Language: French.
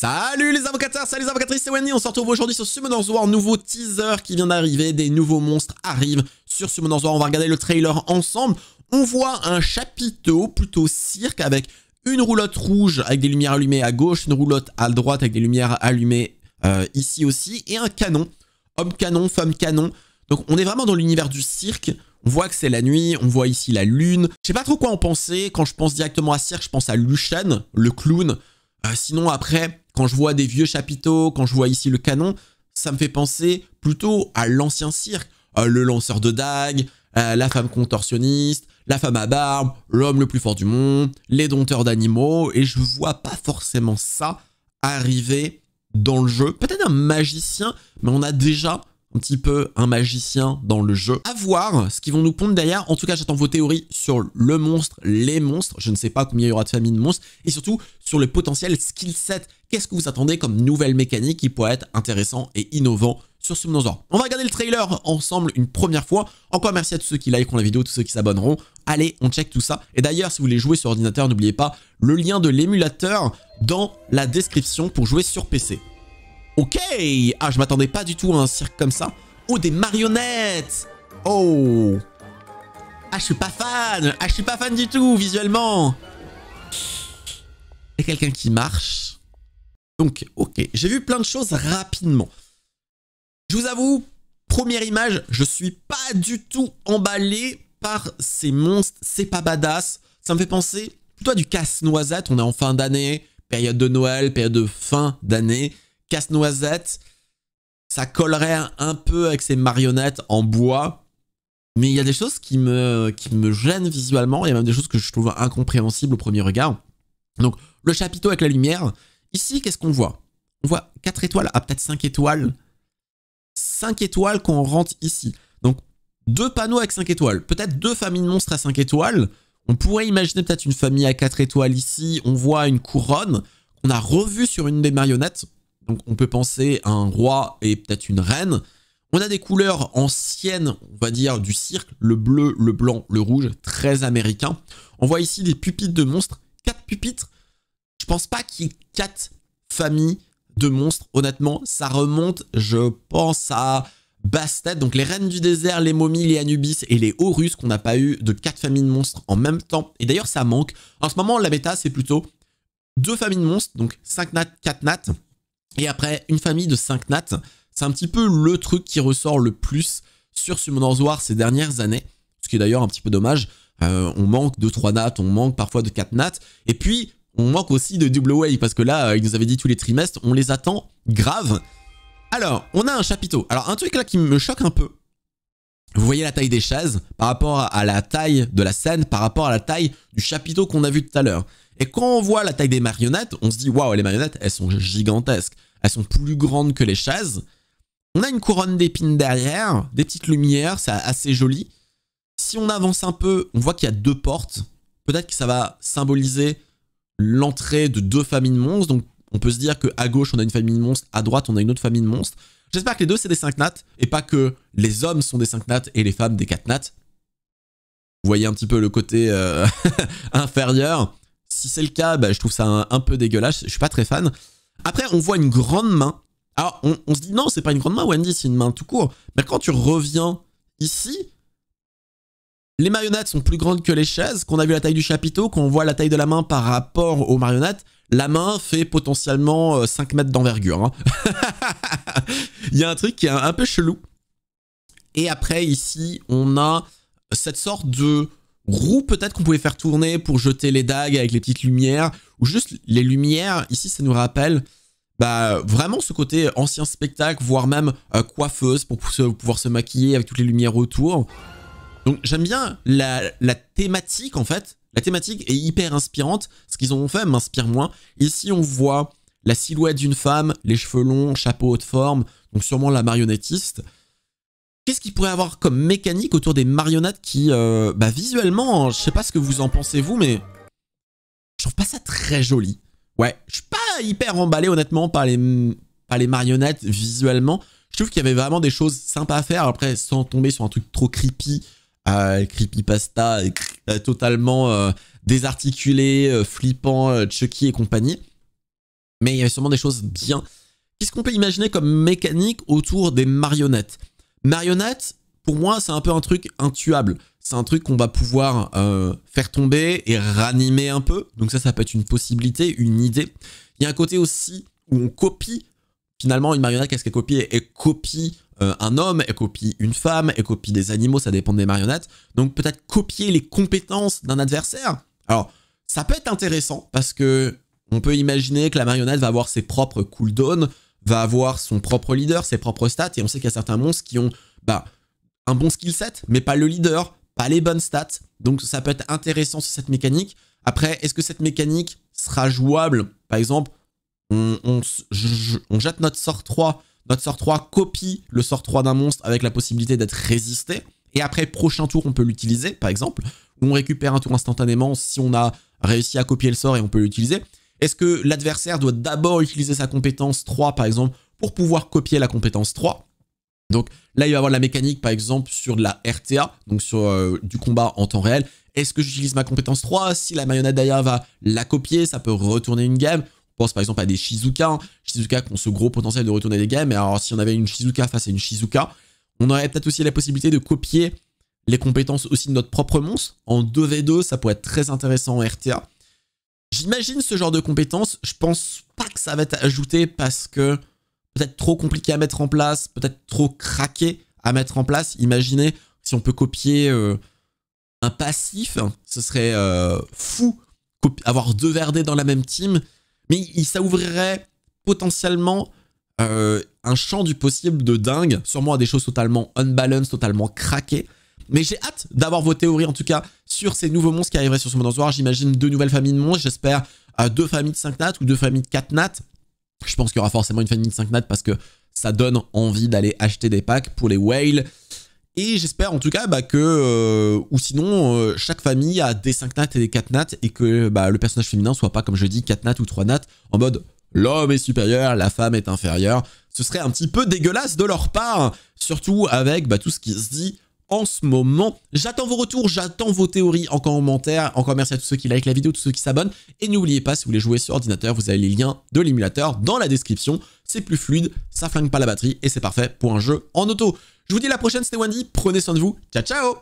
Salut les avocateurs, salut les avocatrices, c'est Wendy, on se retrouve aujourd'hui sur Summoner's War, nouveau teaser qui vient d'arriver, des nouveaux monstres arrivent sur Summoner's War, on va regarder le trailer ensemble, on voit un chapiteau plutôt cirque avec une roulotte rouge avec des lumières allumées à gauche, une roulotte à droite avec des lumières allumées euh, ici aussi, et un canon, homme canon, femme canon, donc on est vraiment dans l'univers du cirque, on voit que c'est la nuit, on voit ici la lune, je sais pas trop quoi en penser, quand je pense directement à cirque, je pense à Lushan, le clown, euh, sinon après quand je vois des vieux chapiteaux, quand je vois ici le canon, ça me fait penser plutôt à l'ancien cirque. Euh, le lanceur de dagues, euh, la femme contorsionniste, la femme à barbe, l'homme le plus fort du monde, les dompteurs d'animaux, et je vois pas forcément ça arriver dans le jeu. Peut-être un magicien, mais on a déjà un petit peu un magicien dans le jeu. À voir ce qu'ils vont nous pondre derrière. En tout cas, j'attends vos théories sur le monstre, les monstres. Je ne sais pas combien il y aura de familles de monstres. Et surtout, sur le potentiel skill set. Qu'est-ce que vous attendez comme nouvelle mécanique qui pourrait être intéressant et innovant sur War, On va regarder le trailer ensemble une première fois. Encore merci à tous ceux qui likeront la vidéo, tous ceux qui s'abonneront. Allez, on check tout ça. Et d'ailleurs, si vous voulez jouer sur ordinateur, n'oubliez pas le lien de l'émulateur dans la description pour jouer sur PC. Ok Ah, je m'attendais pas du tout à un cirque comme ça. Oh, des marionnettes Oh Ah, je suis pas fan Ah, je suis pas fan du tout, visuellement Et quelqu'un qui marche. Donc, ok. J'ai vu plein de choses rapidement. Je vous avoue, première image, je suis pas du tout emballé par ces monstres. C'est pas badass. Ça me fait penser plutôt à du casse-noisette. On est en fin d'année, période de Noël, période de fin d'année casse-noisette. Ça collerait un peu avec ces marionnettes en bois. Mais il y a des choses qui me, qui me gênent visuellement. Il y a même des choses que je trouve incompréhensibles au premier regard. Donc, le chapiteau avec la lumière. Ici, qu'est-ce qu'on voit On voit 4 étoiles à ah, peut-être 5 étoiles. 5 étoiles qu'on rentre ici. Donc, deux panneaux avec 5 étoiles. Peut-être deux familles de monstres à 5 étoiles. On pourrait imaginer peut-être une famille à 4 étoiles ici. On voit une couronne qu'on a revue sur une des marionnettes. Donc on peut penser à un roi et peut-être une reine. On a des couleurs anciennes, on va dire, du cirque, le bleu, le blanc, le rouge, très américain. On voit ici des pupitres de monstres, quatre pupitres. Je pense pas qu'il y ait quatre familles de monstres, honnêtement. Ça remonte, je pense, à Bastet, donc les reines du désert, les momies, les Anubis et les Horus, qu'on n'a pas eu de quatre familles de monstres en même temps. Et d'ailleurs, ça manque. En ce moment, la méta, c'est plutôt deux familles de monstres, donc 5 nattes, 4 nattes. Et après, une famille de 5 nattes, c'est un petit peu le truc qui ressort le plus sur Summoner's War ces dernières années, ce qui est d'ailleurs un petit peu dommage. Euh, on manque de 3 nattes, on manque parfois de 4 nattes, et puis on manque aussi de double way, parce que là, euh, ils nous avaient dit tous les trimestres, on les attend grave. Alors, on a un chapiteau. Alors, un truc là qui me choque un peu, vous voyez la taille des chaises par rapport à la taille de la scène, par rapport à la taille du chapiteau qu'on a vu tout à l'heure. Et quand on voit la taille des marionnettes, on se dit waouh, les marionnettes, elles sont gigantesques. Elles sont plus grandes que les chaises. On a une couronne d'épines derrière, des petites lumières, c'est assez joli. Si on avance un peu, on voit qu'il y a deux portes. Peut-être que ça va symboliser l'entrée de deux familles de monstres. Donc on peut se dire qu'à gauche, on a une famille de monstres, à droite, on a une autre famille de monstres. J'espère que les deux, c'est des 5 nattes, et pas que les hommes sont des 5 nattes et les femmes des 4 nattes. Vous voyez un petit peu le côté euh, inférieur. Si c'est le cas, bah, je trouve ça un, peu dégueulasse, je suis pas très fan. Après, on voit une grande main. Alors, on, se dit, non, c'est pas une grande main, Wendy, c'est une main tout court. Mais quand tu reviens ici, les marionnettes sont plus grandes que les chaises, qu'on a vu la taille du chapiteau, qu'on voit la taille de la main par rapport aux marionnettes la main fait potentiellement 5 euh, mètres d'envergure. Hein. Il y a un truc qui est un peu chelou. Et après, ici, on a cette sorte de roue peut-être qu'on pouvait faire tourner pour jeter les dagues avec les petites lumières. Ou juste les lumières, ici, ça nous rappelle bah, vraiment ce côté ancien spectacle, voire même euh, coiffeuse pour pouvoir se maquiller avec toutes les lumières autour. Donc j'aime bien la thématique en fait la thématique est hyper inspirante. Ce qu'ils ont fait m'inspire moins. Ici, on voit la silhouette d'une femme, les cheveux longs, chapeau haute forme, donc sûrement la marionnettiste. Qu'est-ce qu'il pourrait avoir comme mécanique autour des marionnettes qui, euh, bah visuellement, hein, je sais pas ce que vous en pensez vous, mais je trouve pas ça très joli. Ouais, je suis pas hyper emballé honnêtement par les, les marionnettes visuellement. Je trouve qu'il y avait vraiment des choses sympas à faire après sans tomber sur un truc trop creepy, euh, creepy pasta... Euh, totalement euh, désarticulé, euh, flippant, Chucky et compagnie. Mais il y avait sûrement des choses bien. Qu'est-ce qu'on peut imaginer comme mécanique autour des marionnettes Marionnettes, pour moi, c'est un peu un truc intuable. C'est un truc qu'on va pouvoir faire tomber et ranimer un peu. Donc ça, ça peut être une possibilité, une idée. Il y a un côté aussi où on copie, finalement, une marionnette, qu'est-ce qu'elle copie Elle copie euh, un homme, elle copie une femme, elle copie des animaux, ça dépend des marionnettes. Donc peut-être copier les compétences d'un adversaire. Alors, ça peut être intéressant parce que on peut imaginer que la marionnette va avoir ses propres cooldowns, va avoir son propre leader, ses propres stats, et on sait qu'il y a certains monstres qui ont bah, un bon skill set, mais pas le leader, pas les bonnes stats. Donc ça peut être intéressant sur cette mécanique. Après, est-ce que cette mécanique sera jouable Par exemple, on, on jette notre sort 3 notre sort 3 copie le sort 3 d'un monstre avec la possibilité d'être résisté. Et après, prochain tour, on peut l'utiliser, par exemple. Ou on récupère un tour instantanément si on a réussi à copier le sort et on peut l'utiliser. Est-ce que l'adversaire doit d'abord utiliser sa compétence 3, par exemple, pour pouvoir copier la compétence 3 donc là, il va y avoir la mécanique, par exemple, sur de la RTA, donc sur euh, du combat en temps réel. Est-ce que j'utilise ma compétence 3 Si la marionnette d'ailleurs va la copier, ça peut retourner une game pense par exemple à des Shizuka, hein. Shizuka qui ont ce gros potentiel de retourner des games, mais alors si on avait une Shizuka face à une Shizuka, on aurait peut-être aussi la possibilité de copier les compétences aussi de notre propre monstre. En 2v2, ça pourrait être très intéressant en RTA. J'imagine ce genre de compétences, je pense pas que ça va être ajouté parce que peut-être trop compliqué à mettre en place, peut-être trop craqué à mettre en place. Imaginez si on peut copier euh, un passif, ce serait euh, fou avoir deux verdés dans la même team mais ça ouvrirait potentiellement euh, un champ du possible de dingue, sûrement à des choses totalement unbalanced, totalement craquées. Mais j'ai hâte d'avoir vos théories en tout cas sur ces nouveaux monstres qui arriveraient sur ce monde soir. J'imagine deux nouvelles familles de monstres, j'espère euh, deux familles de 5 nats ou deux familles de 4 nattes. Je pense qu'il y aura forcément une famille de 5 nats parce que ça donne envie d'aller acheter des packs pour les whales. Et j'espère en tout cas bah, que, euh, ou sinon, euh, chaque famille a des 5 nattes et des 4 nattes et que bah, le personnage féminin soit pas, comme je dis, 4 nattes ou 3 nattes, en mode l'homme est supérieur, la femme est inférieure. Ce serait un petit peu dégueulasse de leur part, surtout avec bah, tout ce qui se dit en ce moment. J'attends vos retours, j'attends vos théories en commentaire. Encore merci à tous ceux qui likent la vidéo, tous ceux qui s'abonnent. Et n'oubliez pas, si vous voulez jouer sur ordinateur, vous avez les liens de l'émulateur dans la description. C'est plus fluide, ça flingue pas la batterie et c'est parfait pour un jeu en auto. Je vous dis à la prochaine, c'était Wendy. Prenez soin de vous. Ciao, ciao